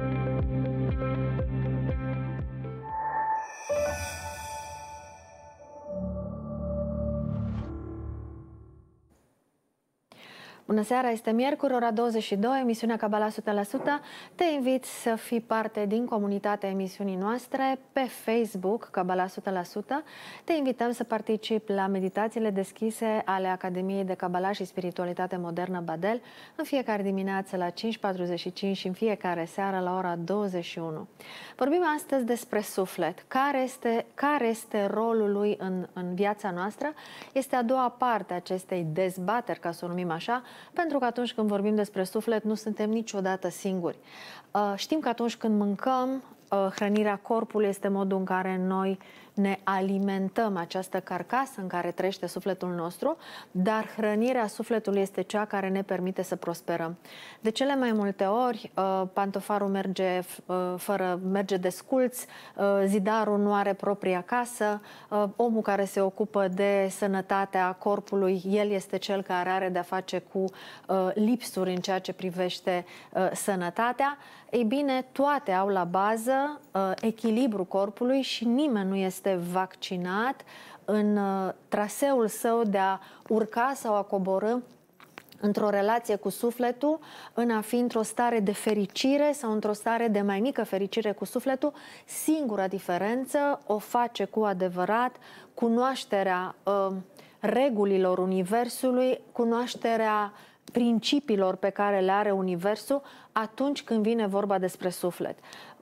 Thank you. Bună seara, este miercuri, ora 22, emisiunea Cabala 100%. Te invit să fii parte din comunitatea emisiunii noastre pe Facebook, Cabala 100%. Te invităm să participi la meditațiile deschise ale Academiei de Cabala și Spiritualitate Modernă Badel în fiecare dimineață la 5.45 și în fiecare seară la ora 21. Vorbim astăzi despre suflet. Care este, care este rolul lui în, în viața noastră? Este a doua parte a acestei dezbateri, ca să o numim așa, pentru că atunci când vorbim despre suflet nu suntem niciodată singuri. Uh, știm că atunci când mâncăm, uh, hrănirea corpului este modul în care noi ne alimentăm această carcasă în care trăiește sufletul nostru, dar hrănirea sufletului este cea care ne permite să prosperăm. De cele mai multe ori, uh, pantofarul merge, uh, fără, merge de sculți, uh, zidarul nu are propria casă, omul care se ocupă de sănătatea corpului, el este cel care are de-a face cu lipsuri în ceea ce privește sănătatea. Ei bine, toate au la bază echilibru corpului și nimeni nu este este vaccinat în uh, traseul său de a urca sau a coborâ într-o relație cu sufletul, în a fi într-o stare de fericire sau într-o stare de mai mică fericire cu sufletul, singura diferență o face cu adevărat cunoașterea uh, regulilor Universului, cunoașterea principiilor pe care le are Universul atunci când vine vorba despre suflet.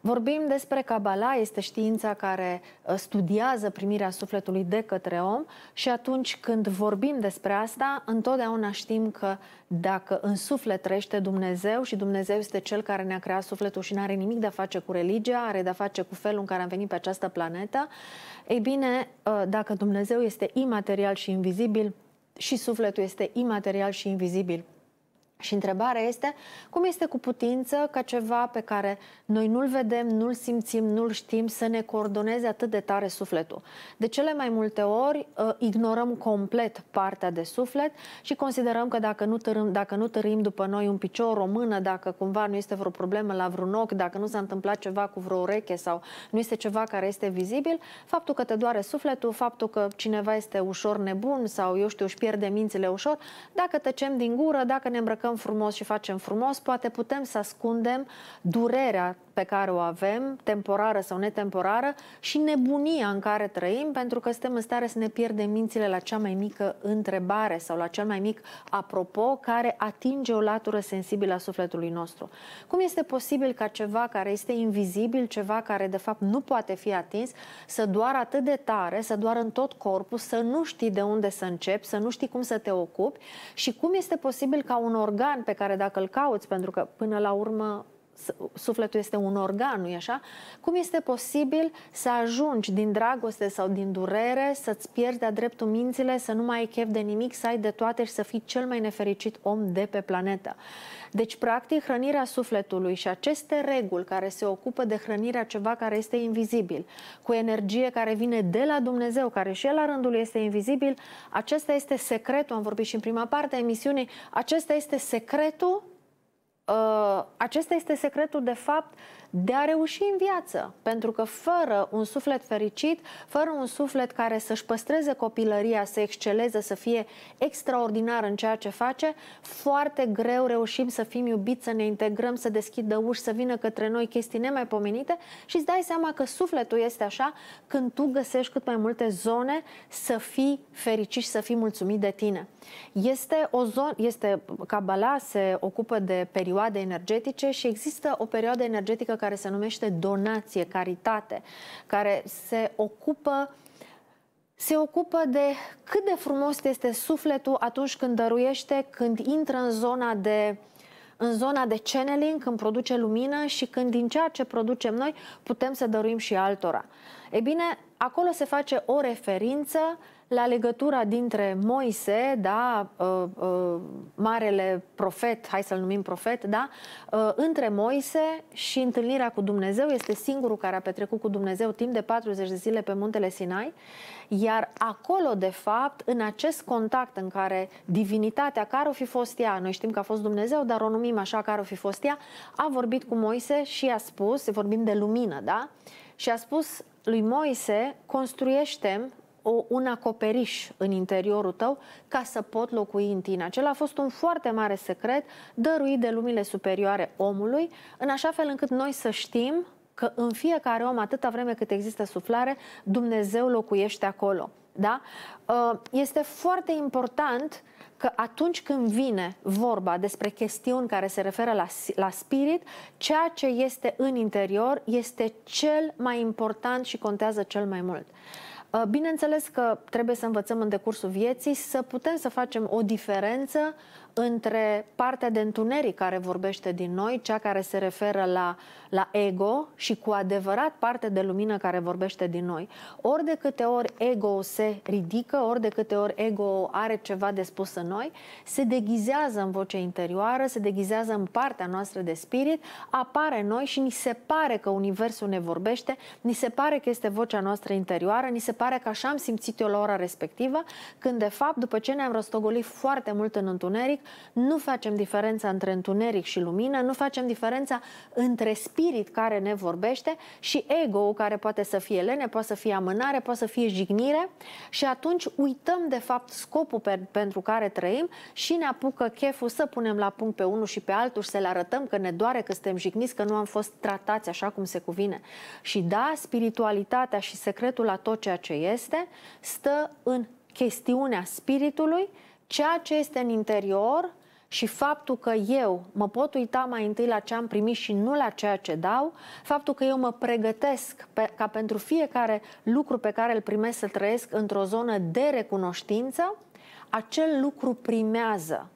Vorbim despre cabala, este știința care uh, studiază primirea sufletului de către om și atunci când vorbim despre asta, întotdeauna știm că dacă în suflet trăiește Dumnezeu și Dumnezeu este Cel care ne-a creat sufletul și nu are nimic de a face cu religia, are de a face cu felul în care am venit pe această planetă, ei bine, uh, dacă Dumnezeu este imaterial și invizibil, și sufletul este imaterial și invizibil. Și întrebarea este cum este cu putință ca ceva pe care noi nu-l vedem, nu-l simțim, nu-l știm să ne coordoneze atât de tare sufletul. De cele mai multe ori uh, ignorăm complet partea de suflet și considerăm că dacă nu, târâm, dacă nu târim după noi un picior, o mână, dacă cumva nu este vreo problemă la vreun ochi, dacă nu s-a întâmplat ceva cu vreo ureche sau nu este ceva care este vizibil, faptul că te doare sufletul, faptul că cineva este ușor nebun sau, eu știu, își pierde mințile ușor, dacă tăcem din gură, dacă ne îmbrăcăm discutăm frumos și facem frumos, poate putem să ascundem durerea pe care o avem, temporară sau netemporară, și nebunia în care trăim, pentru că suntem în stare să ne pierdem mințile la cea mai mică întrebare sau la cel mai mic apropo care atinge o latură sensibilă a sufletului nostru. Cum este posibil ca ceva care este invizibil, ceva care de fapt nu poate fi atins, să doar atât de tare, să doar în tot corpul, să nu știi de unde să începi, să nu știi cum să te ocupi și cum este posibil ca un organ pe care dacă îl cauți, pentru că până la urmă sufletul este un organ, nu-i așa? Cum este posibil să ajungi din dragoste sau din durere să-ți pierzi de-a dreptul mințile, să nu mai ai chef de nimic, să ai de toate și să fii cel mai nefericit om de pe planetă? Deci, practic, hrănirea sufletului și aceste reguli care se ocupă de hrănirea ceva care este invizibil, cu energie care vine de la Dumnezeu, care și el la rândul este invizibil, acesta este secretul, am vorbit și în prima parte a emisiunii, acesta este secretul Uh, acesta este secretul, de fapt, de a reuși în viață. Pentru că fără un suflet fericit, fără un suflet care să-și păstreze copilăria, să exceleze, să fie extraordinar în ceea ce face, foarte greu reușim să fim iubiți, să ne integrăm, să deschidă uși, să vină către noi chestii nemaipomenite și îți dai seama că sufletul este așa când tu găsești cât mai multe zone să fii fericit și să fii mulțumit de tine. Este o zonă, este, cabala se ocupă de perioade energetice și există o perioadă energetică care se numește Donație, Caritate, care se ocupă se ocupă de cât de frumos este sufletul atunci când dăruiește, când intră în zona de în zona de channeling, când produce lumină și când din ceea ce producem noi putem să dăruim și altora. E bine, acolo se face o referință la legătura dintre Moise, da, uh, uh, marele profet, hai să-l numim profet, da, uh, între Moise și întâlnirea cu Dumnezeu, este singurul care a petrecut cu Dumnezeu timp de 40 de zile pe muntele Sinai, iar acolo, de fapt, în acest contact în care divinitatea, care o fi fost ea, noi știm că a fost Dumnezeu, dar o numim așa, care o fi fost ea, a vorbit cu Moise și a spus, vorbim de lumină, da? Și a spus lui Moise, construiește o, un acoperiș în interiorul tău ca să pot locui în tine. Acela a fost un foarte mare secret dăruit de lumile superioare omului, în așa fel încât noi să știm că în fiecare om, atâta vreme cât există suflare, Dumnezeu locuiește acolo. Da? Ă, este foarte important că atunci când vine vorba despre chestiuni care se referă la, la spirit, ceea ce este în interior este cel mai important și contează cel mai mult. Uh, bineînțeles că trebuie să învățăm în decursul vieții să putem să facem o diferență între partea de întuneric care vorbește din noi, cea care se referă la, la ego și cu adevărat partea de lumină care vorbește din noi. Ori de câte ori ego se ridică, ori de câte ori ego are ceva de spus în noi, se deghizează în vocea interioară, se deghizează în partea noastră de spirit, apare în noi și ni se pare că universul ne vorbește, ni se pare că este vocea noastră interioară, ni se pare că așa am simțit eu la ora respectivă, când de fapt, după ce ne-am răstogolit foarte mult în întuneric, nu facem diferența între întuneric și lumină, nu facem diferența între spirit care ne vorbește și ego care poate să fie lene, poate să fie amânare, poate să fie jignire și atunci uităm de fapt scopul pe, pentru care trăim și ne apucă cheful să punem la punct pe unul și pe altul și să le arătăm că ne doare, că suntem jigniți, că nu am fost tratați așa cum se cuvine. Și da, spiritualitatea și secretul la tot ceea ce este stă în chestiunea spiritului ceea ce este în interior și faptul că eu mă pot uita mai întâi la ce am primit și nu la ceea ce dau, faptul că eu mă pregătesc pe, ca pentru fiecare lucru pe care îl primesc să trăiesc într-o zonă de recunoștință, acel lucru primează.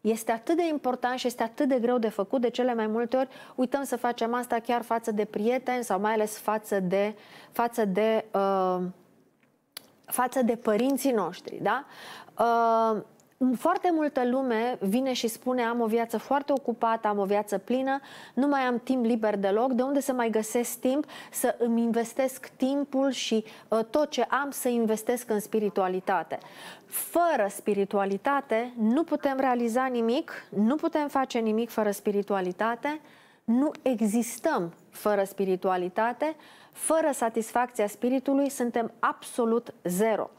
Este atât de important și este atât de greu de făcut de cele mai multe ori uităm să facem asta chiar față de prieteni sau mai ales față de, față de, uh, față de părinții noștri. Da? Uh, foarte multă lume vine și spune am o viață foarte ocupată, am o viață plină, nu mai am timp liber deloc, de unde să mai găsesc timp să îmi investesc timpul și ă, tot ce am să investesc în spiritualitate. Fără spiritualitate nu putem realiza nimic, nu putem face nimic fără spiritualitate, nu existăm fără spiritualitate, fără satisfacția spiritului suntem absolut zero.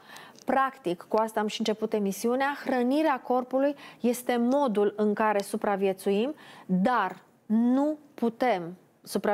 Practic, cu asta am și început emisiunea, hrănirea corpului este modul în care supraviețuim, dar nu putem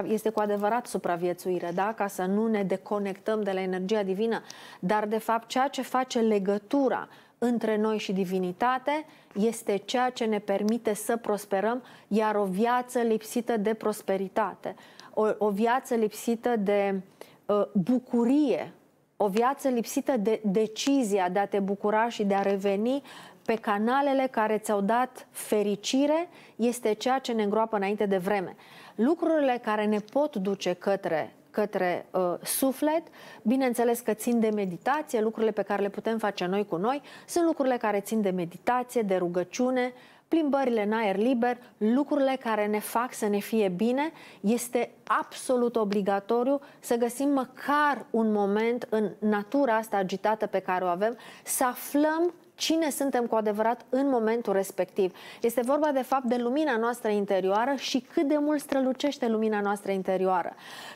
este cu adevărat supraviețuire, da? ca să nu ne deconectăm de la energia divină, dar de fapt ceea ce face legătura între noi și divinitate este ceea ce ne permite să prosperăm, iar o viață lipsită de prosperitate, o, o viață lipsită de uh, bucurie o viață lipsită de decizia de a te bucura și de a reveni pe canalele care ți-au dat fericire este ceea ce ne îngroapă înainte de vreme. Lucrurile care ne pot duce către către uh, suflet, bineînțeles că țin de meditație, lucrurile pe care le putem face noi cu noi, sunt lucrurile care țin de meditație, de rugăciune, plimbările în aer liber, lucrurile care ne fac să ne fie bine, este absolut obligatoriu să găsim măcar un moment în natura asta agitată pe care o avem, să aflăm cine suntem cu adevărat în momentul respectiv. Este vorba de fapt de lumina noastră interioară și cât de mult strălucește lumina noastră interioară.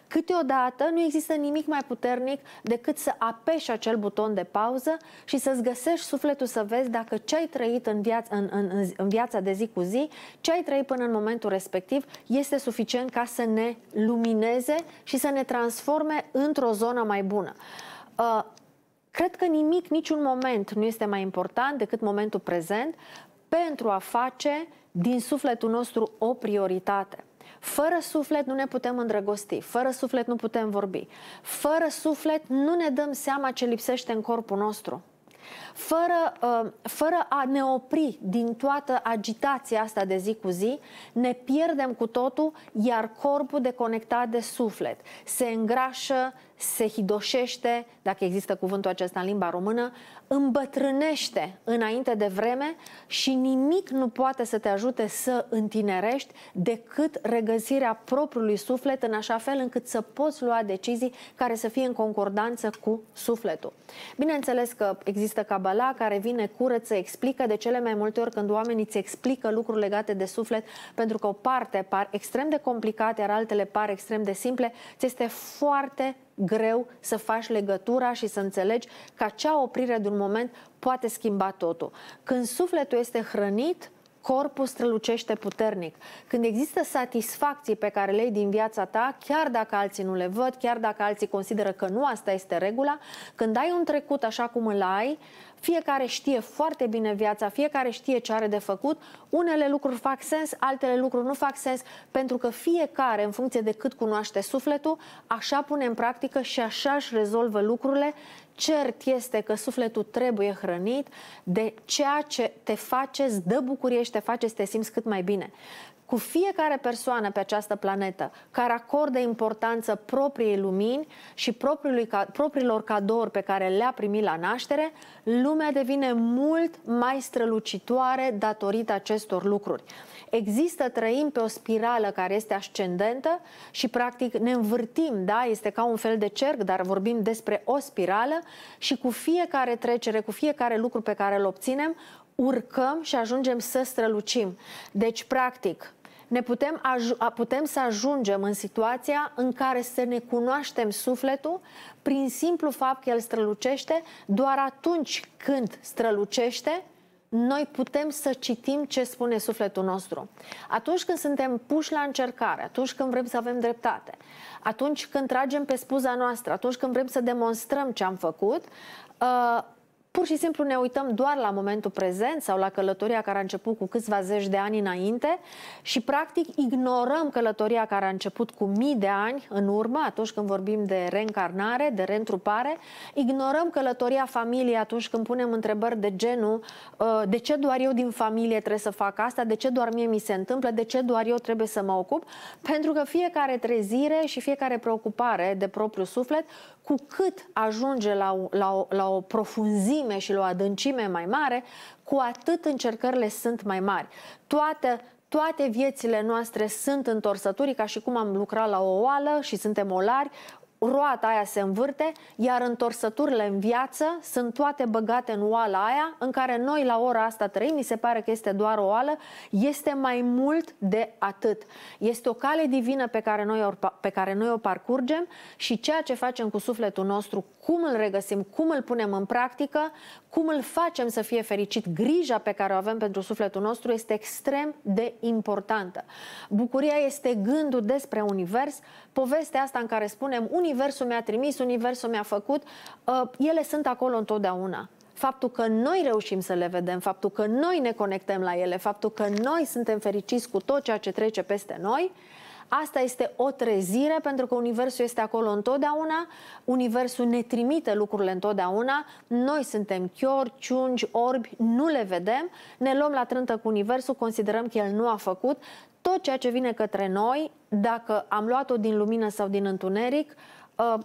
Câteodată nu există nimic mai puternic decât să apeși acel buton de pauză și să-ți găsești sufletul să vezi dacă ce ai trăit în viața, în, în, în viața de zi cu zi, ce ai trăit până în momentul respectiv, este suficient ca să ne lumineze și să ne transforme într-o zonă mai bună. Uh, Cred că nimic, niciun moment nu este mai important decât momentul prezent pentru a face din sufletul nostru o prioritate. Fără suflet nu ne putem îndrăgosti, fără suflet nu putem vorbi, fără suflet nu ne dăm seama ce lipsește în corpul nostru fără, uh, fără a ne opri din toată agitația asta de zi cu zi, ne pierdem cu totul, iar corpul deconectat de suflet se îngrașă, se hidoșește, dacă există cuvântul acesta în limba română, îmbătrânește înainte de vreme și nimic nu poate să te ajute să întinerești decât regăsirea propriului suflet în așa fel încât să poți lua decizii care să fie în concordanță cu sufletul. Bineînțeles că există cabaret Bala, care vine curăț, să explică de cele mai multe ori când oamenii îți explică lucruri legate de suflet, pentru că o parte par extrem de complicate, iar altele par extrem de simple, ți este foarte greu să faci legătura și să înțelegi că acea oprire de un moment poate schimba totul. Când sufletul este hrănit, corpul strălucește puternic. Când există satisfacții pe care le ai din viața ta, chiar dacă alții nu le văd, chiar dacă alții consideră că nu asta este regula, când ai un trecut așa cum îl ai, fiecare știe foarte bine viața, fiecare știe ce are de făcut. Unele lucruri fac sens, altele lucruri nu fac sens, pentru că fiecare, în funcție de cât cunoaște sufletul, așa pune în practică și așa își rezolvă lucrurile. Cert este că sufletul trebuie hrănit de ceea ce te face, îți dă bucurie și te face să te simți cât mai bine cu fiecare persoană pe această planetă care acordă importanță propriei lumini și propriilor cadouri pe care le-a primit la naștere, lumea devine mult mai strălucitoare datorită acestor lucruri. Există, trăim pe o spirală care este ascendentă și practic ne învârtim, da? este ca un fel de cerc, dar vorbim despre o spirală și cu fiecare trecere, cu fiecare lucru pe care îl obținem, urcăm și ajungem să strălucim. Deci, practic, ne putem, putem să ajungem în situația în care să ne cunoaștem sufletul prin simplu fapt că el strălucește, doar atunci când strălucește, noi putem să citim ce spune sufletul nostru. Atunci când suntem puși la încercare, atunci când vrem să avem dreptate, atunci când tragem pe spuza noastră, atunci când vrem să demonstrăm ce am făcut, uh, pur și simplu ne uităm doar la momentul prezent sau la călătoria care a început cu câțiva zeci de ani înainte și practic ignorăm călătoria care a început cu mii de ani în urmă, atunci când vorbim de reîncarnare, de reîntrupare, ignorăm călătoria familiei atunci când punem întrebări de genul ă, de ce doar eu din familie trebuie să fac asta, de ce doar mie mi se întâmplă, de ce doar eu trebuie să mă ocup, pentru că fiecare trezire și fiecare preocupare de propriu suflet cu cât ajunge la, la, la o profunzime și la o adâncime mai mare, cu atât încercările sunt mai mari. Toată toate viețile noastre sunt întorsături, ca și cum am lucrat la o oală și suntem olari, roata aia se învârte, iar întorsăturile în viață sunt toate băgate în oala aia, în care noi la ora asta trăim, mi se pare că este doar o oală, este mai mult de atât. Este o cale divină pe care noi, pe care noi o parcurgem și ceea ce facem cu sufletul nostru cum îl regăsim, cum îl punem în practică, cum îl facem să fie fericit. Grija pe care o avem pentru sufletul nostru este extrem de importantă. Bucuria este gândul despre univers, povestea asta în care spunem universul mi-a trimis, universul mi-a făcut, uh, ele sunt acolo întotdeauna faptul că noi reușim să le vedem, faptul că noi ne conectăm la ele, faptul că noi suntem fericiți cu tot ceea ce trece peste noi, Asta este o trezire pentru că Universul este acolo întotdeauna, Universul ne trimite lucrurile întotdeauna, noi suntem chiori, ciungi, orbi, nu le vedem, ne luăm la trântă cu Universul, considerăm că El nu a făcut, tot ceea ce vine către noi, dacă am luat-o din lumină sau din întuneric, ă,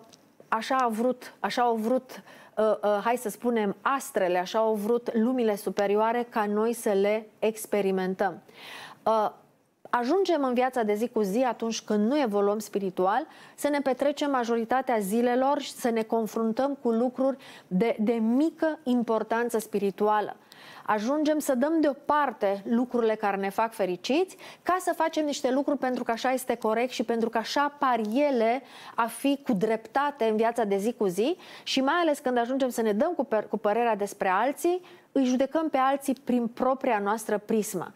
așa a vrut, așa au vrut ă, ă, hai să spunem, astrele, așa au vrut lumile superioare ca noi să le experimentăm ajungem în viața de zi cu zi, atunci când nu evoluăm spiritual, să ne petrecem majoritatea zilelor și să ne confruntăm cu lucruri de, de mică importanță spirituală. Ajungem să dăm deoparte lucrurile care ne fac fericiți ca să facem niște lucruri pentru că așa este corect și pentru că așa par ele a fi cu dreptate în viața de zi cu zi și mai ales când ajungem să ne dăm cu, cu părerea despre alții, îi judecăm pe alții prin propria noastră prismă.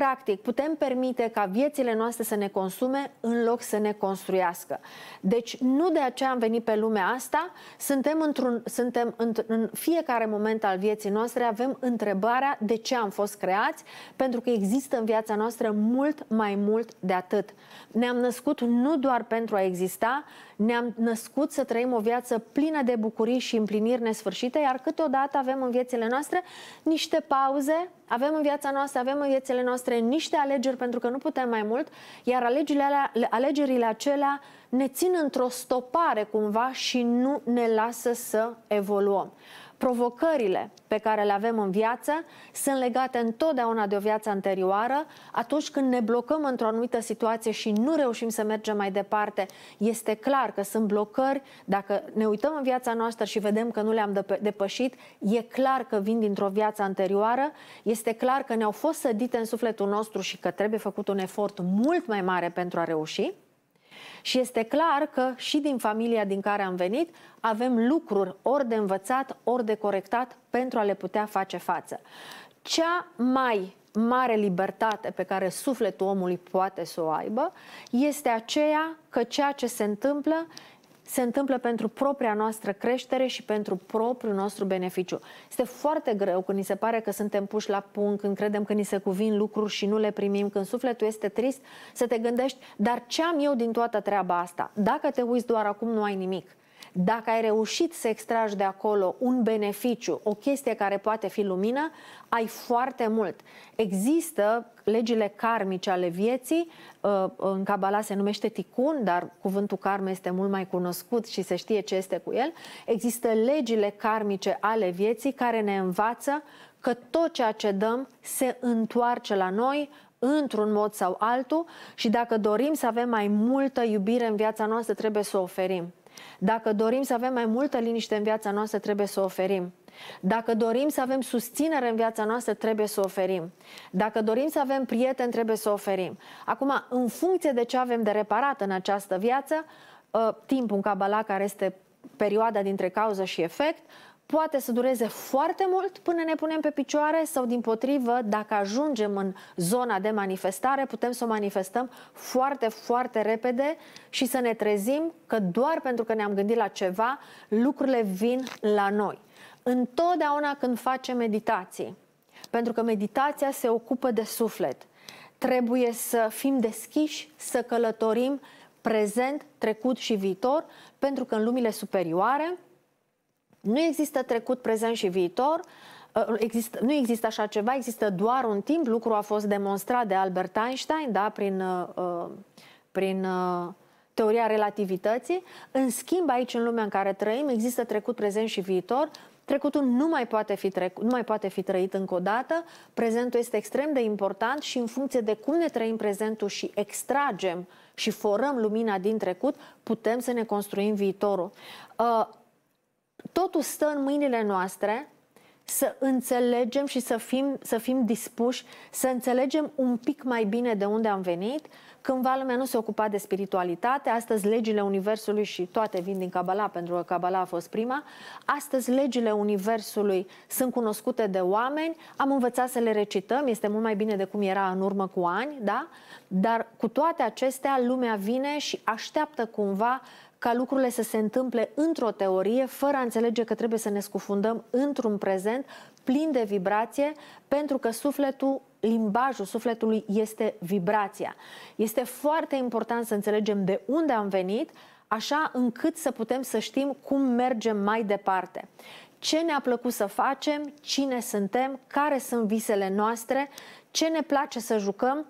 Practic, putem permite ca viețile noastre să ne consume în loc să ne construiască. Deci, nu de aceea am venit pe lumea asta, suntem, într-un, suntem într în fiecare moment al vieții noastre, avem întrebarea de ce am fost creați, pentru că există în viața noastră mult mai mult de atât. Ne-am născut nu doar pentru a exista, ne-am născut să trăim o viață plină de bucurii și împliniri nesfârșite, iar câteodată avem în viețile noastre niște pauze avem în viața noastră, avem în viețile noastre niște alegeri pentru că nu putem mai mult, iar alegerile alea, alegerile acelea ne țin într-o stopare cumva și nu ne lasă să evoluăm provocările pe care le avem în viață sunt legate întotdeauna de o viață anterioară. Atunci când ne blocăm într-o anumită situație și nu reușim să mergem mai departe, este clar că sunt blocări. Dacă ne uităm în viața noastră și vedem că nu le-am depășit, e clar că vin dintr-o viață anterioară, este clar că ne-au fost sădite în sufletul nostru și că trebuie făcut un efort mult mai mare pentru a reuși. Și este clar că și din familia din care am venit avem lucruri ori de învățat, ori de corectat pentru a le putea face față. Cea mai mare libertate pe care sufletul omului poate să o aibă este aceea că ceea ce se întâmplă se întâmplă pentru propria noastră creștere și pentru propriul nostru beneficiu. Este foarte greu când ni se pare că suntem puși la punct când credem că ni se cuvin lucruri și nu le primim, când sufletul este trist, să te gândești, dar ce am eu din toată treaba asta? Dacă te uiți doar acum, nu ai nimic. Dacă ai reușit să extragi de acolo un beneficiu, o chestie care poate fi lumină, ai foarte mult. Există legile karmice ale vieții, uh, în Kabbalah se numește ticun, dar cuvântul karma este mult mai cunoscut și se știe ce este cu el. Există legile karmice ale vieții care ne învață că tot ceea ce dăm se întoarce la noi într-un mod sau altul și dacă dorim să avem mai multă iubire în viața noastră, trebuie să o oferim. Dacă dorim să avem mai multă liniște în viața noastră, trebuie să o oferim. Dacă dorim să avem susținere în viața noastră, trebuie să o oferim. Dacă dorim să avem prieteni, trebuie să o oferim. Acum, în funcție de ce avem de reparat în această viață, ă, timpul în Kabbalah, care este perioada dintre cauză și efect, poate să dureze foarte mult până ne punem pe picioare sau din potrivă, dacă ajungem în zona de manifestare, putem să o manifestăm foarte, foarte repede și să ne trezim că doar pentru că ne-am gândit la ceva, lucrurile vin la noi. Întotdeauna când facem meditații, pentru că meditația se ocupă de suflet, trebuie să fim deschiși, să călătorim prezent, trecut și viitor, pentru că în lumile superioare, nu există trecut, prezent și viitor, uh, Exist, nu există așa ceva, există doar un timp. Lucru a fost demonstrat de Albert Einstein da, prin, uh, prin uh, teoria relativității. În schimb, aici, în lumea în care trăim, există trecut, prezent și viitor. Trecutul nu mai, poate fi trecut, nu mai poate fi trăit încă o dată, prezentul este extrem de important și în funcție de cum ne trăim prezentul și extragem și forăm lumina din trecut, putem să ne construim viitorul totul stă în mâinile noastre să înțelegem și să fim, să fim dispuși să înțelegem un pic mai bine de unde am venit. Cândva lumea nu se ocupa de spiritualitate, astăzi legile Universului și toate vin din Cabala, pentru că Cabala a fost prima, astăzi legile Universului sunt cunoscute de oameni, am învățat să le recităm, este mult mai bine de cum era în urmă cu ani, da? dar cu toate acestea lumea vine și așteaptă cumva ca lucrurile să se întâmple într-o teorie, fără a înțelege că trebuie să ne scufundăm într-un prezent plin de vibrație, pentru că sufletul limbajul sufletului este vibrația. Este foarte important să înțelegem de unde am venit, așa încât să putem să știm cum mergem mai departe. Ce ne-a plăcut să facem, cine suntem, care sunt visele noastre, ce ne place să jucăm,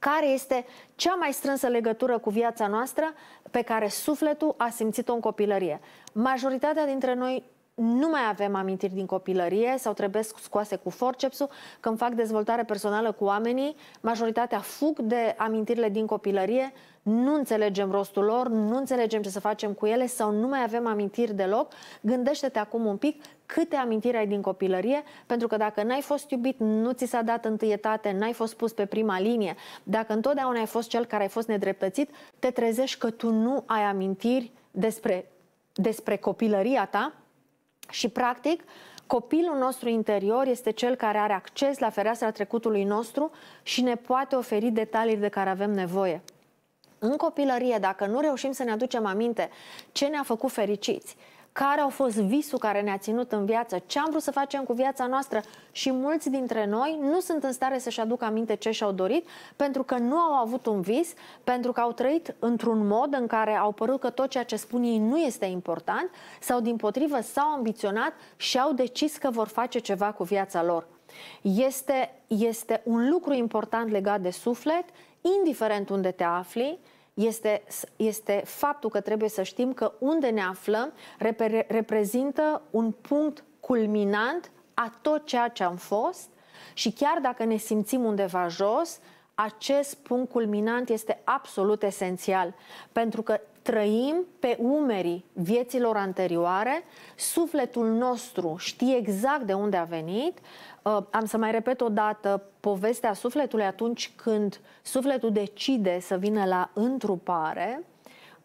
care este cea mai strânsă legătură cu viața noastră, pe care sufletul a simțit-o în copilărie. Majoritatea dintre noi nu mai avem amintiri din copilărie sau trebuie scoase cu forcepsul. Când fac dezvoltare personală cu oamenii, majoritatea fug de amintirile din copilărie, nu înțelegem rostul lor, nu înțelegem ce să facem cu ele sau nu mai avem amintiri deloc. Gândește-te acum un pic câte amintiri ai din copilărie, pentru că dacă n-ai fost iubit, nu ți s-a dat întâietate, n-ai fost pus pe prima linie, dacă întotdeauna ai fost cel care ai fost nedreptățit, te trezești că tu nu ai amintiri despre, despre copilăria ta și, practic, Copilul nostru interior este cel care are acces la fereastra trecutului nostru și ne poate oferi detalii de care avem nevoie. În copilărie, dacă nu reușim să ne aducem aminte ce ne-a făcut fericiți, care au fost visul care ne-a ținut în viață, ce am vrut să facem cu viața noastră și mulți dintre noi nu sunt în stare să-și aducă aminte ce și-au dorit pentru că nu au avut un vis, pentru că au trăit într-un mod în care au părut că tot ceea ce spun ei nu este important sau din potrivă s-au ambiționat și au decis că vor face ceva cu viața lor. Este, este un lucru important legat de suflet, indiferent unde te afli, este, este faptul că trebuie să știm că unde ne aflăm repre, reprezintă un punct culminant a tot ceea ce am fost și chiar dacă ne simțim undeva jos, acest punct culminant este absolut esențial, pentru că trăim pe umerii vieților anterioare, sufletul nostru știe exact de unde a venit Uh, am să mai repet o dată povestea sufletului atunci când sufletul decide să vină la întrupare,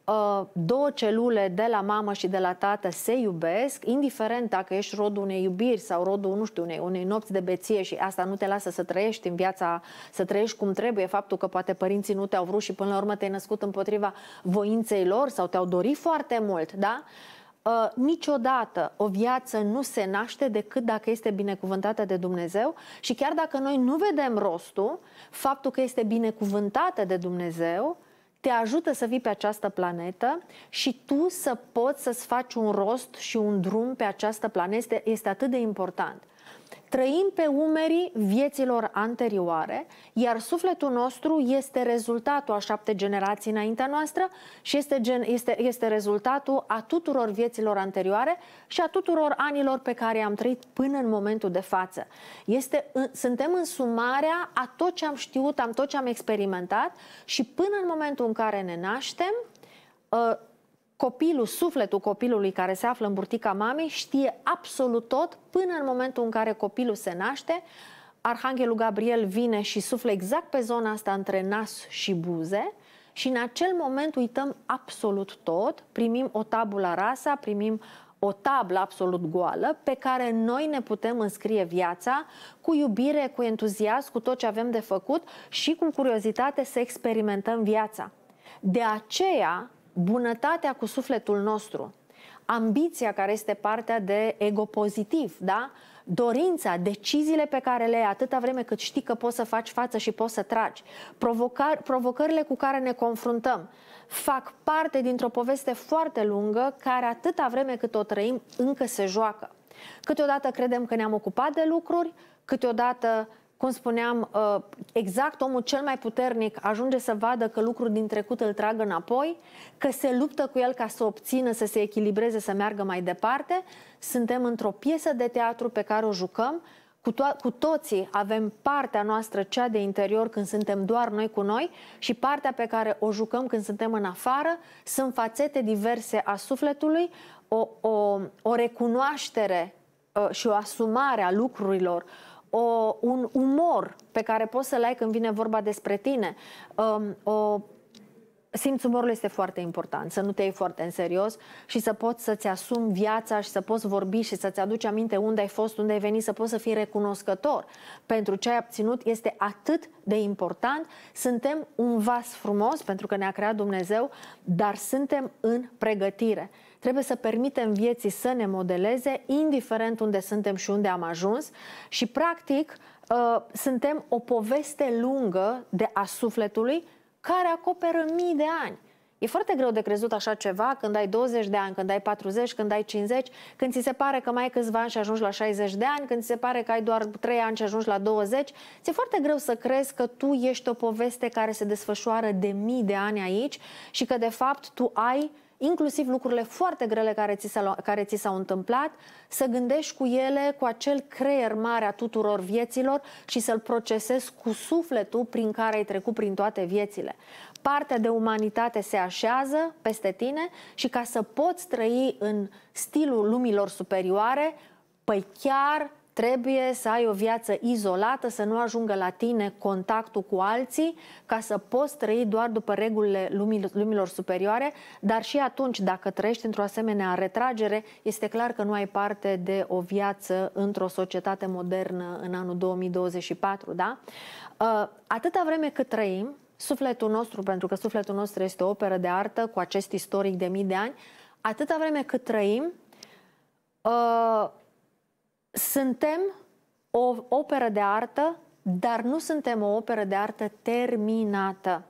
uh, două celule de la mamă și de la tată se iubesc, indiferent dacă ești rodul unei iubiri sau rodul, nu știu, unei, unei nopți de beție și asta nu te lasă să trăiești în viața, să trăiești cum trebuie, faptul că poate părinții nu te-au vrut și până la urmă te-ai născut împotriva voinței lor sau te-au dorit foarte mult, da? Ă, niciodată o viață nu se naște decât dacă este binecuvântată de Dumnezeu și chiar dacă noi nu vedem rostul, faptul că este binecuvântată de Dumnezeu te ajută să vii pe această planetă și tu să poți să-ți faci un rost și un drum pe această planetă este, este atât de important. Trăim pe umerii vieților anterioare, iar sufletul nostru este rezultatul a șapte generații înaintea noastră și este, gen, este, este rezultatul a tuturor vieților anterioare și a tuturor anilor pe care am trăit până în momentul de față. Este, suntem în sumarea a tot ce am știut, am tot ce am experimentat și până în momentul în care ne naștem, ă, copilul, sufletul copilului care se află în burtica mamei știe absolut tot până în momentul în care copilul se naște. Arhanghelul Gabriel vine și suflă exact pe zona asta între nas și buze și în acel moment uităm absolut tot, primim o tabula rasa, primim o tablă absolut goală pe care noi ne putem înscrie viața cu iubire, cu entuziasm, cu tot ce avem de făcut și cu curiozitate să experimentăm viața. De aceea, bunătatea cu sufletul nostru, ambiția care este partea de ego pozitiv, da? dorința, deciziile pe care le ai atâta vreme cât știi că poți să faci față și poți să tragi, provocar, provocările cu care ne confruntăm, fac parte dintr-o poveste foarte lungă care atâta vreme cât o trăim încă se joacă. Câteodată credem că ne-am ocupat de lucruri, câteodată cum spuneam, uh, exact omul cel mai puternic ajunge să vadă că lucruri din trecut îl trag înapoi, că se luptă cu el ca să obțină, să se echilibreze, să meargă mai departe. Suntem într-o piesă de teatru pe care o jucăm. Cu, to- cu toții avem partea noastră, cea de interior, când suntem doar noi cu noi, și partea pe care o jucăm când suntem în afară. Sunt fațete diverse a sufletului, o, o, o recunoaștere uh, și o asumare a lucrurilor, o, un umor pe care poți să-l ai când vine vorba despre tine. Um, o, simțul umorul este foarte important, să nu te iei foarte în serios și să poți să-ți asumi viața și să poți vorbi și să-ți aduci aminte unde ai fost, unde ai venit, să poți să fii recunoscător pentru ce ai obținut este atât de important. Suntem un vas frumos pentru că ne-a creat Dumnezeu, dar suntem în pregătire. Trebuie să permitem vieții să ne modeleze, indiferent unde suntem și unde am ajuns și, practic, ă, suntem o poveste lungă de a sufletului care acoperă mii de ani. E foarte greu de crezut așa ceva când ai 20 de ani, când ai 40, când ai 50, când ți se pare că mai ai câțiva ani și ajungi la 60 de ani, când ți se pare că ai doar 3 ani și ajungi la 20. Ți-e foarte greu să crezi că tu ești o poveste care se desfășoară de mii de ani aici și că de fapt tu ai inclusiv lucrurile foarte grele care ți, s-au, care ți s-au întâmplat, să gândești cu ele cu acel creier mare a tuturor vieților și să-l procesezi cu sufletul prin care ai trecut prin toate viețile. Partea de umanitate se așează peste tine și ca să poți trăi în stilul lumilor superioare, păi chiar Trebuie să ai o viață izolată, să nu ajungă la tine contactul cu alții, ca să poți trăi doar după regulile lumilor superioare, dar și atunci, dacă trăiești într-o asemenea retragere, este clar că nu ai parte de o viață într-o societate modernă în anul 2024, da? Uh, atâta vreme cât trăim, sufletul nostru, pentru că sufletul nostru este o operă de artă cu acest istoric de mii de ani, atâta vreme cât trăim, uh, suntem o operă de artă, dar nu suntem o operă de artă terminată.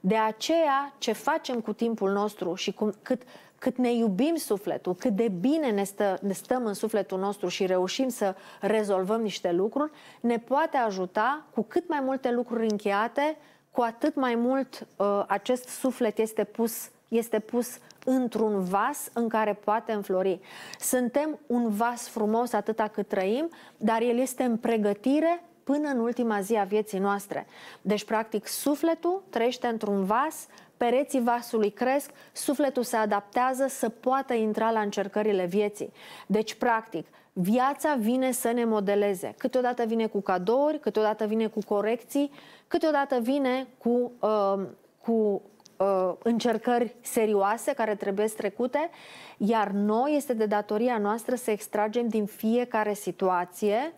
De aceea, ce facem cu timpul nostru și cum, cât, cât ne iubim sufletul, cât de bine ne, stă, ne stăm în sufletul nostru și reușim să rezolvăm niște lucruri, ne poate ajuta cu cât mai multe lucruri încheiate, cu atât mai mult uh, acest suflet este pus, este pus într-un vas în care poate înflori. Suntem un vas frumos atâta cât trăim, dar el este în pregătire până în ultima zi a vieții noastre. Deci, practic, sufletul trăiește într-un vas, pereții vasului cresc, sufletul se adaptează să poată intra la încercările vieții. Deci, practic, viața vine să ne modeleze. Câteodată vine cu cadouri, câteodată vine cu corecții, câteodată vine cu, uh, cu uh, încercări serioase care trebuie trecute, iar noi este de datoria noastră să extragem din fiecare situație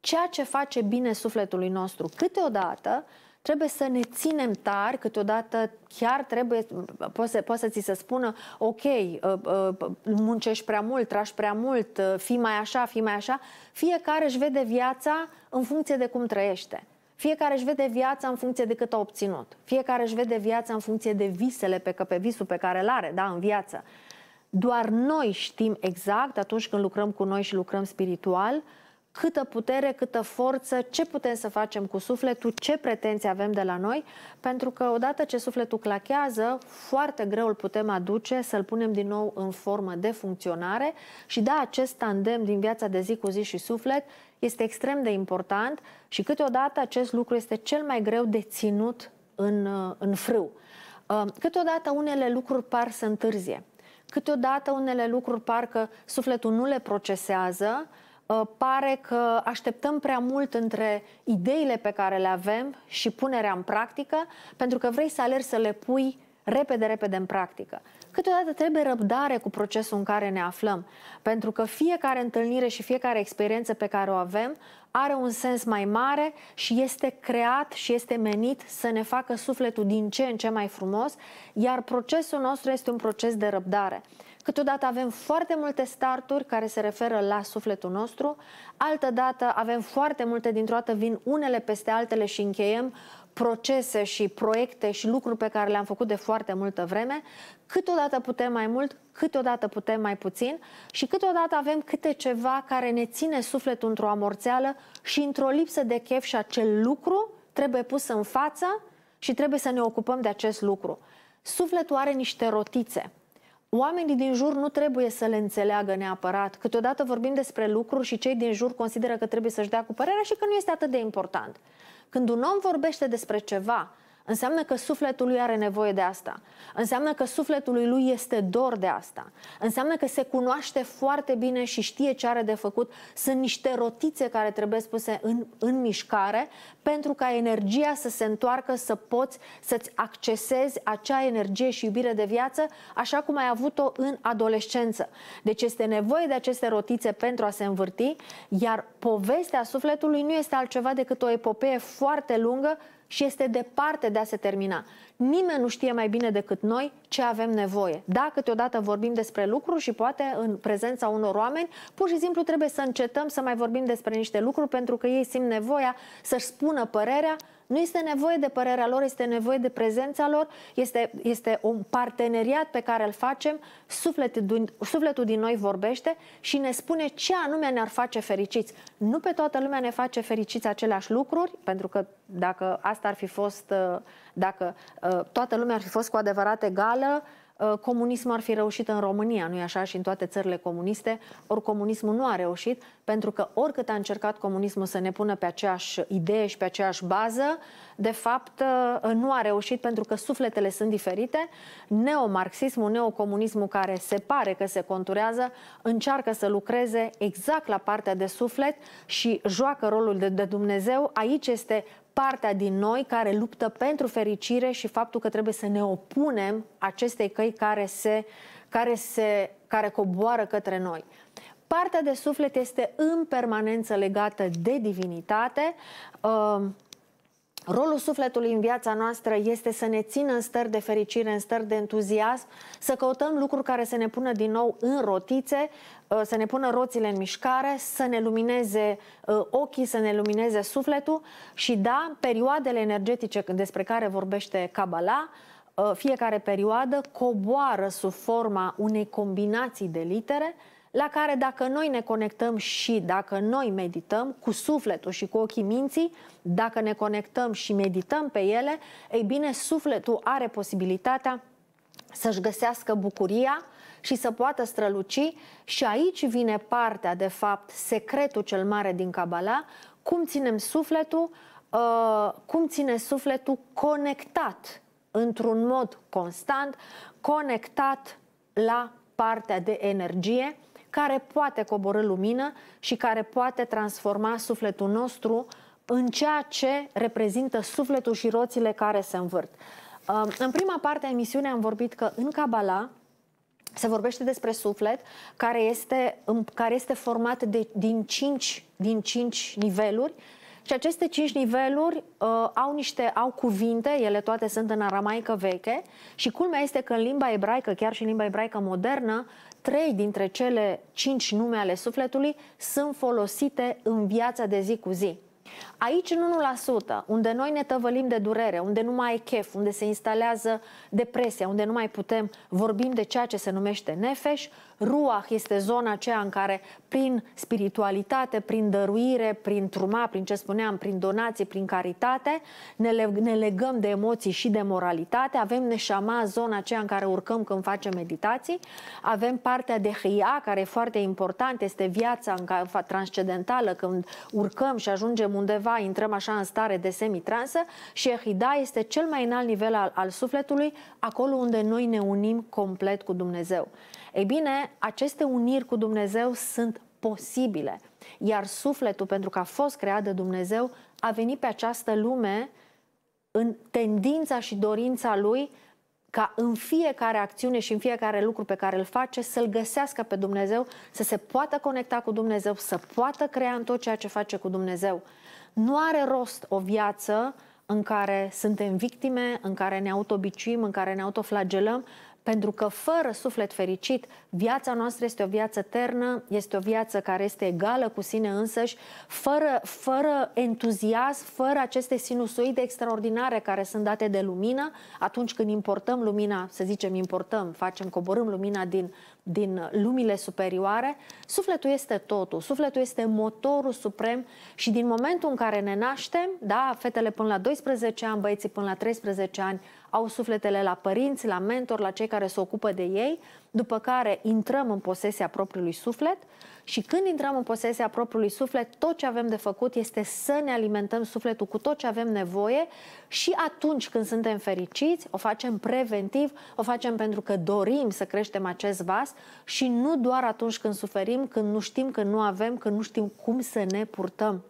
ceea ce face bine sufletului nostru. Câteodată trebuie să ne ținem tari, câteodată chiar trebuie, poți să, să ți se spună, ok, uh, uh, muncești prea mult, tragi prea mult, uh, fii mai așa, fii mai așa. Fiecare își vede viața în funcție de cum trăiește. Fiecare își vede viața în funcție de cât a obținut. Fiecare își vede viața în funcție de visele pe, pe visul pe care îl are, da, în viață. Doar noi știm exact atunci când lucrăm cu noi și lucrăm spiritual, uh, câtă putere, câtă forță, ce putem să facem cu sufletul, ce pretenții avem de la noi, pentru că odată ce sufletul clachează, foarte greu îl putem aduce să-l punem din nou în formă de funcționare și da, acest tandem din viața de zi cu zi și suflet este extrem de important și câteodată acest lucru este cel mai greu de ținut în, în frâu. Uh, câteodată unele lucruri par să întârzie, câteodată unele lucruri par că sufletul nu le procesează, Ă, pare că așteptăm prea mult între ideile pe care le avem și punerea în practică, pentru că vrei să alergi să le pui repede, repede în practică. Câteodată trebuie răbdare cu procesul în care ne aflăm, pentru că fiecare întâlnire și fiecare experiență pe care o avem are un sens mai mare și este creat și este menit să ne facă sufletul din ce în ce mai frumos, iar procesul nostru este un proces de răbdare. Câteodată avem foarte multe starturi care se referă la sufletul nostru, altădată avem foarte multe, dintr-o dată vin unele peste altele și încheiem procese și proiecte și lucruri pe care le-am făcut de foarte multă vreme, câteodată putem mai mult, câteodată putem mai puțin și câteodată avem câte ceva care ne ține sufletul într-o amorțeală și într-o lipsă de chef și acel lucru trebuie pus în față și trebuie să ne ocupăm de acest lucru. Sufletul are niște rotițe Oamenii din jur nu trebuie să le înțeleagă neapărat. Câteodată vorbim despre lucruri și cei din jur consideră că trebuie să-și dea cu părerea și că nu este atât de important. Când un om vorbește despre ceva Înseamnă că sufletul lui are nevoie de asta. Înseamnă că sufletul lui este dor de asta. Înseamnă că se cunoaște foarte bine și știe ce are de făcut. Sunt niște rotițe care trebuie spuse în, în mișcare pentru ca energia să se întoarcă, să poți să-ți accesezi acea energie și iubire de viață așa cum ai avut-o în adolescență. Deci este nevoie de aceste rotițe pentru a se învârti, iar povestea sufletului nu este altceva decât o epopee foarte lungă și este departe de a se termina. Nimeni nu știe mai bine decât noi ce avem nevoie. Da, câteodată vorbim despre lucruri și poate în prezența unor oameni, pur și simplu trebuie să încetăm să mai vorbim despre niște lucruri pentru că ei simt nevoia să-și spună părerea nu este nevoie de părerea lor, este nevoie de prezența lor, este, este un parteneriat pe care îl facem, sufletul, sufletul din noi vorbește și ne spune ce anume ne-ar face fericiți. Nu pe toată lumea ne face fericiți aceleași lucruri, pentru că dacă asta ar fi fost, uh, dacă uh, toată lumea ar fi fost cu adevărat egală, Uh, comunismul ar fi reușit în România, nu-i așa, și în toate țările comuniste, ori comunismul nu a reușit, pentru că oricât a încercat comunismul să ne pună pe aceeași idee și pe aceeași bază, de fapt uh, nu a reușit pentru că sufletele sunt diferite. Neomarxismul, neocomunismul care se pare că se conturează, încearcă să lucreze exact la partea de suflet și joacă rolul de, de Dumnezeu. Aici este partea din noi care luptă pentru fericire și faptul că trebuie să ne opunem acestei căi care, se, care, se, care coboară către noi. Partea de suflet este în permanență legată de divinitate. Uh, Rolul sufletului în viața noastră este să ne țină în stări de fericire, în stări de entuziasm, să căutăm lucruri care să ne pună din nou în rotițe, uh, să ne pună roțile în mișcare, să ne lumineze uh, ochii, să ne lumineze sufletul și da, perioadele energetice despre care vorbește Kabbalah, uh, fiecare perioadă coboară sub forma unei combinații de litere, la care dacă noi ne conectăm și dacă noi medităm cu sufletul și cu ochii minții, dacă ne conectăm și medităm pe ele, ei bine, sufletul are posibilitatea să-și găsească bucuria și să poată străluci și aici vine partea, de fapt, secretul cel mare din Kabbalah, cum ținem sufletul, uh, cum ține sufletul conectat într-un mod constant, conectat la partea de energie care poate coborâ lumină și care poate transforma sufletul nostru în ceea ce reprezintă sufletul și roțile care se învârt. În prima parte a emisiunii am vorbit că în Kabbalah se vorbește despre suflet care este, care este format de, din, cinci, din cinci niveluri și aceste cinci niveluri uh, au niște au cuvinte, ele toate sunt în aramaică veche și culmea este că în limba ebraică, chiar și în limba ebraică modernă, trei dintre cele cinci nume ale sufletului sunt folosite în viața de zi cu zi. Aici, în 1%, unde noi ne tăvălim de durere, unde nu mai e chef, unde se instalează depresia, unde nu mai putem, vorbim de ceea ce se numește nefeș, ruah este zona aceea în care, prin spiritualitate, prin dăruire, prin truma, prin ce spuneam, prin donații, prin caritate, ne, le- ne legăm de emoții și de moralitate, avem neșama, zona aceea în care urcăm când facem meditații, avem partea de hia, care e foarte importantă, este viața în care, transcendentală, când urcăm și ajungem un undeva intrăm așa în stare de semitransă și Ehida este cel mai înalt nivel al, al sufletului, acolo unde noi ne unim complet cu Dumnezeu. Ei bine, aceste uniri cu Dumnezeu sunt posibile, iar sufletul, pentru că a fost creat de Dumnezeu, a venit pe această lume în tendința și dorința lui ca în fiecare acțiune și în fiecare lucru pe care îl face să-L găsească pe Dumnezeu, să se poată conecta cu Dumnezeu, să poată crea în tot ceea ce face cu Dumnezeu. Nu are rost o viață în care suntem victime, în care ne autobicim, în care ne autoflagelăm, pentru că fără suflet fericit, viața noastră este o viață ternă, este o viață care este egală cu sine însăși, fără, fără entuziasm, fără aceste sinusoide extraordinare care sunt date de lumină, atunci când importăm lumina, să zicem importăm, facem, coborâm lumina din din lumile superioare, sufletul este totul, sufletul este motorul suprem și din momentul în care ne naștem, da, fetele până la 12 ani, băieții până la 13 ani, au sufletele la părinți, la mentor, la cei care se ocupă de ei, după care intrăm în posesia propriului suflet și când intrăm în posesia propriului suflet, tot ce avem de făcut este să ne alimentăm sufletul cu tot ce avem nevoie și atunci când suntem fericiți, o facem preventiv, o facem pentru că dorim să creștem acest vas și nu doar atunci când suferim, când nu știm, când nu avem, când nu știm cum să ne purtăm.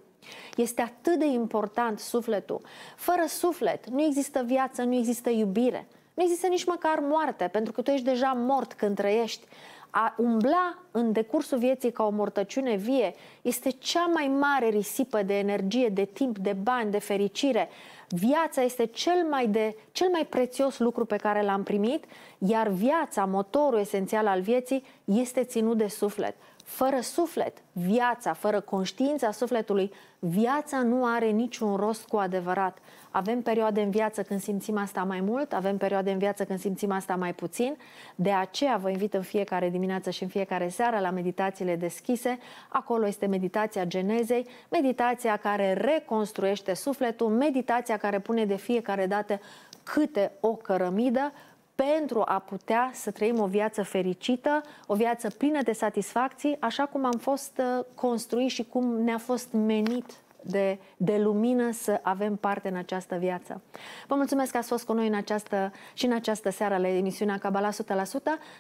Este atât de important sufletul. Fără suflet nu există viață, nu există iubire, nu există nici măcar moarte, pentru că tu ești deja mort când trăiești. A umbla în decursul vieții ca o mortăciune vie este cea mai mare risipă de energie, de timp, de bani, de fericire. Viața este cel mai, de, cel mai prețios lucru pe care l-am primit, iar viața, motorul esențial al vieții, este ținut de suflet fără suflet, viața, fără conștiința sufletului, viața nu are niciun rost cu adevărat. Avem perioade în viață când simțim asta mai mult, avem perioade în viață când simțim asta mai puțin. De aceea vă invit în fiecare dimineață și în fiecare seară la meditațiile deschise. Acolo este meditația genezei, meditația care reconstruiește sufletul, meditația care pune de fiecare dată câte o cărămidă pentru a putea să trăim o viață fericită, o viață plină de satisfacții, așa cum am fost uh, construit și cum ne-a fost menit de, de lumină să avem parte în această viață. Vă mulțumesc că ați fost cu noi în această, și în această seară la emisiunea Cabala 100%.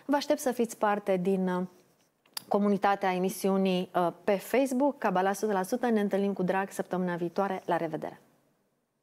Vă aștept să fiți parte din uh, comunitatea emisiunii uh, pe Facebook, Cabala 100%. Ne întâlnim cu drag săptămâna viitoare. La revedere!